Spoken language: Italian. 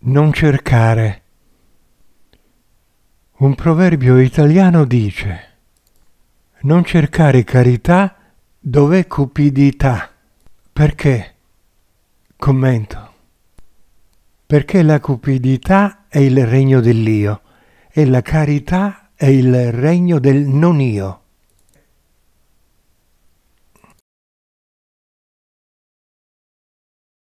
non cercare. Un proverbio italiano dice non cercare carità dove cupidità. Perché? Commento. Perché la cupidità è il regno dell'io e la carità è il regno del non io.